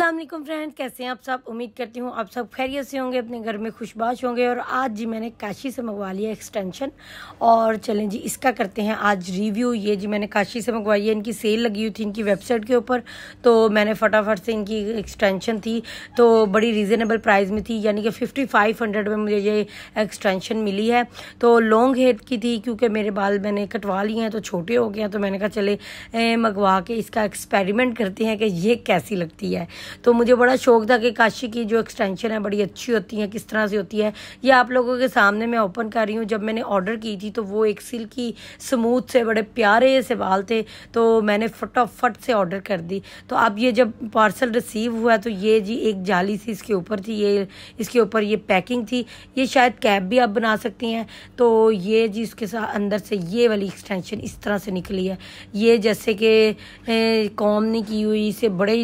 अल्लाम फ्रेंड कैसे हैं आप सब उम्मीद करती हूँ आप सब खैरियत से होंगे अपने घर में खुशबाश होंगे और आज जी मैंने काशी से मंगवा लिया एक्सटेंशन और चलें जी इसका करते हैं आज रिव्यू ये जी मैंने काशी से मंगवाई है इनकी सेल लगी हुई थी इनकी वेबसाइट के ऊपर तो मैंने फटाफट से इनकी एक्सटेंशन थी तो बड़ी रिजनेबल प्राइस में थी यानी कि फिफ्टी फाइव हंड्रेड में मुझे ये एक्सटेंशन मिली है तो लॉन्ग हेयर की थी क्योंकि मेरे बाल मैंने कटवा लिए हैं तो छोटे हो गए हैं तो मैंने कहा चले मंगवा के इसका एक्सपेरिमेंट करते हैं कि ये कैसी लगती है तो मुझे बड़ा शौक था कि काशी की जो एक्सटेंशन है बड़ी अच्छी होती है किस तरह से होती है ये आप लोगों के सामने मैं ओपन कर रही हूँ जब मैंने ऑर्डर की थी तो वो एक सिल्की स्मूथ से बड़े प्यारे से बाल थे तो मैंने फटाफट से ऑर्डर कर दी तो अब ये जब पार्सल रिसीव हुआ तो ये जी एक जाली सी इसके ऊपर थी ये इसके ऊपर ये पैकिंग थी ये शायद कैप भी आप बना सकती हैं तो ये जी इसके साथ अंदर से ये वाली एक्सटेंशन इस तरह से निकली है ये जैसे कि कॉम ने की हुई इसे बड़े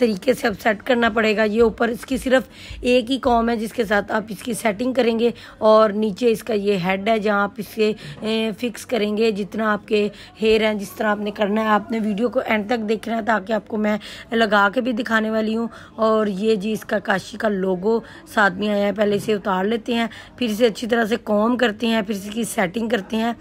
तरीके से सब सेट करना पड़ेगा ये ऊपर इसकी सिर्फ एक ही कॉम है जिसके साथ आप इसकी सेटिंग करेंगे और नीचे इसका ये हेड है जहाँ आप इसे फिक्स करेंगे जितना आपके हेयर हैं जिस तरह आपने करना है आपने वीडियो को एंड तक देखना है ताकि आपको मैं लगा के भी दिखाने वाली हूँ और ये जी इसका काशी का लोगो साथ में आया है पहले इसे उतार लेते हैं फिर इसे अच्छी तरह से कॉम करते हैं फिर इसकी सेटिंग करते हैं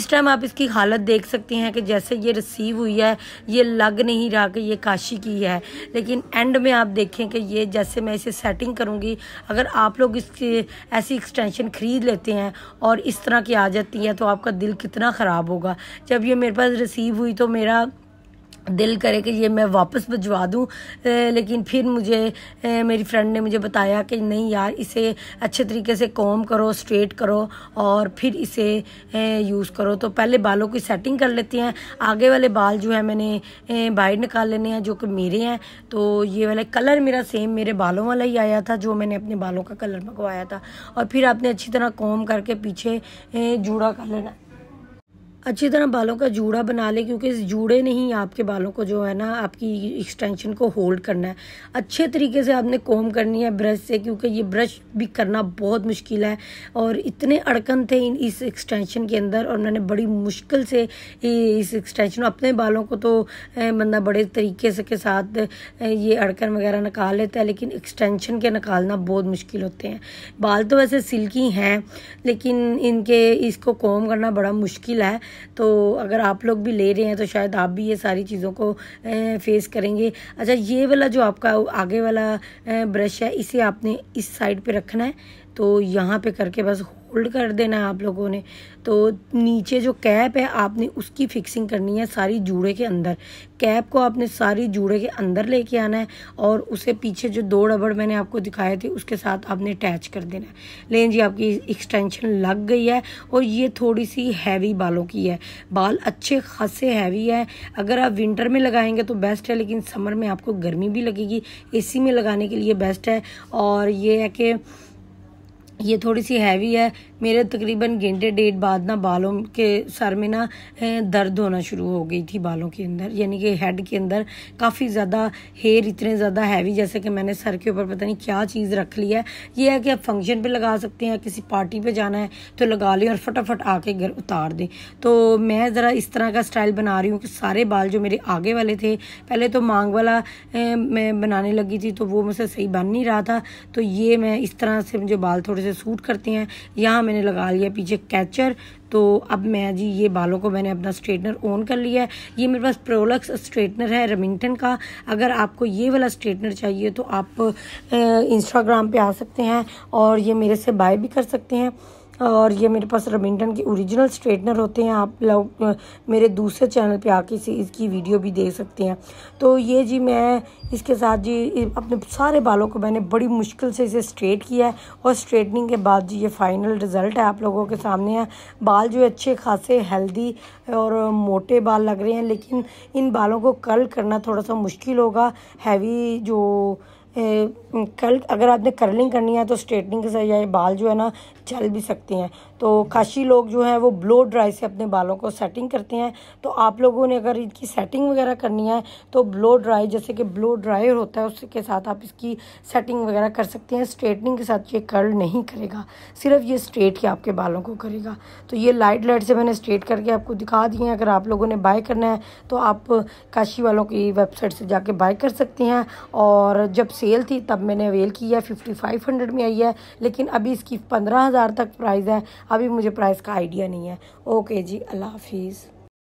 इस टाइम आप इसकी हालत देख सकते हैं कि जैसे ये रिसीव हुई है ये लग नहीं रहा कि ये काशी की है लेकिन एंड एंड में आप देखें कि ये जैसे मैं इसे सेटिंग करूँगी अगर आप लोग इसकी ऐसी एक्सटेंशन ख़रीद लेते हैं और इस तरह की आ जाती है तो आपका दिल कितना ख़राब होगा जब ये मेरे पास रिसीव हुई तो मेरा दिल करे कि ये मैं वापस भिजवा दूँ लेकिन फिर मुझे मेरी फ्रेंड ने मुझे बताया कि नहीं यार इसे अच्छे तरीके से कॉम करो स्ट्रेट करो और फिर इसे यूज़ करो तो पहले बालों की सेटिंग कर लेती हैं आगे वाले बाल जो है मैंने बाइड बाहर निकाल लेने हैं जो कि मेरे हैं तो ये वाला कलर मेरा सेम मेरे बालों वाला ही आया था जो मैंने अपने बालों का कलर मंगवाया था और फिर आपने अच्छी तरह कॉम करके पीछे जूड़ा कर लेना अच्छी तरह बालों का जूड़ा बना लें क्योंकि इस जूड़े ने ही आपके बालों को जो है ना आपकी एक्सटेंशन को होल्ड करना है अच्छे तरीके से आपने कोम करनी है ब्रश से क्योंकि ये ब्रश भी करना बहुत मुश्किल है और इतने अड़कन थे इन इस एक्सटेंशन के अंदर और मैंने बड़ी मुश्किल से इस एक्सटेंशन अपने बालों को तो बंदा मतलब बड़े तरीके से के साथ ये अड़कन वगैरह निकाल लेता है लेकिन एक्सटेंशन के निकालना बहुत मुश्किल होते हैं बाल तो वैसे सिल्की हैं लेकिन इनके इसको कोम करना बड़ा मुश्किल है तो अगर आप लोग भी ले रहे हैं तो शायद आप भी ये सारी चीज़ों को फेस करेंगे अच्छा ये वाला जो आपका आगे वाला ब्रश है इसे आपने इस साइड पे रखना है तो यहाँ पे करके बस होल्ड कर देना है आप लोगों ने तो नीचे जो कैप है आपने उसकी फिक्सिंग करनी है सारी जूड़े के अंदर कैप को आपने सारी जूड़े के अंदर लेके आना है और उसे पीछे जो दो रबड़ मैंने आपको दिखाए थे उसके साथ आपने अटैच कर देना है लेकिन जी आपकी एक्सटेंशन लग गई है और ये थोड़ी सी हैवी बालों की है बाल अच्छे खासे हैवी है अगर आप विंटर में लगाएंगे तो बेस्ट है लेकिन समर में आपको गर्मी भी लगेगी ए में लगाने के लिए बेस्ट है और ये है कि ये थोड़ी सी हैवी है मेरे तकरीबन घंटे डेढ़ बाद ना बालों के सर में ना दर्द होना शुरू हो गई थी बालों के अंदर यानी कि हेड के अंदर काफ़ी ज़्यादा हेयर इतने ज़्यादा हैवी जैसे कि मैंने सर के ऊपर पता नहीं क्या चीज़ रख ली है ये है कि आप फंक्शन पे लगा सकते हैं किसी पार्टी पे जाना है तो लगा लें और फटाफट आके घर उतार दें तो मैं ज़रा इस तरह का स्टाइल बना रही हूँ कि सारे बाल जो मेरे आगे वाले थे पहले तो मांग वाला मैं बनाने लगी थी तो वो मुझसे सही बन नहीं रहा था तो ये मैं इस तरह से जो बाल थोड़े से सूट करते हैं यहाँ मैंने लगा लिया पीछे कैचर तो अब मैं जी ये बालों को मैंने अपना स्ट्रेटनर ऑन कर लिया है ये मेरे पास प्रोलक्स स्ट्रेटनर है रेमिंगटन का अगर आपको ये वाला स्ट्रेटनर चाहिए तो आप इंस्टाग्राम पे आ सकते हैं और ये मेरे से बाय भी कर सकते हैं और ये मेरे पास रमिंगटन के ओरिजिनल स्ट्रेटनर होते हैं आप लोग मेरे दूसरे चैनल पे आके इसे इसकी वीडियो भी देख सकते हैं तो ये जी मैं इसके साथ जी अपने सारे बालों को मैंने बड़ी मुश्किल से इसे स्ट्रेट किया है और स्ट्रेटनिंग के बाद जी ये फाइनल रिज़ल्ट है आप लोगों के सामने है बाल जो अच्छे खासे हेल्दी और मोटे बाल लग रहे हैं लेकिन इन बालों को कर्ल करना थोड़ा सा मुश्किल होगा हैवी जो कल अगर आपने कर्लिंग करनी है तो स्ट्रेटनिंग के जरिए बाल जो है ना चल भी सकते हैं तो काशी लोग जो हैं वो ब्लो ड्राई से अपने बालों को सेटिंग करते हैं तो आप लोगों ने अगर इनकी सेटिंग वगैरह करनी है तो ब्लो ड्राई जैसे कि ब्लो ड्रायर होता है उसके साथ आप इसकी सेटिंग वगैरह कर सकते हैं स्ट्रेटनिंग के साथ ये कर्ल नहीं करेगा सिर्फ ये स्ट्रेट ही आपके बालों को करेगा तो ये लाइट लाइट से मैंने स्ट्रेट करके आपको दिखा दिए हैं अगर आप लोगों ने बाय करना है तो आप काशी वालों की वेबसाइट से जाके बाय कर सकते हैं और जब सेल थी तब मैंने अवेल की है फिफ्टी फाइव हंड्रेड में आई है लेकिन अभी इसकी पंद्रह हज़ार तक प्राइज़ है अभी मुझे प्राइस का आइडिया नहीं है ओके जी अल्लाह हाफिज़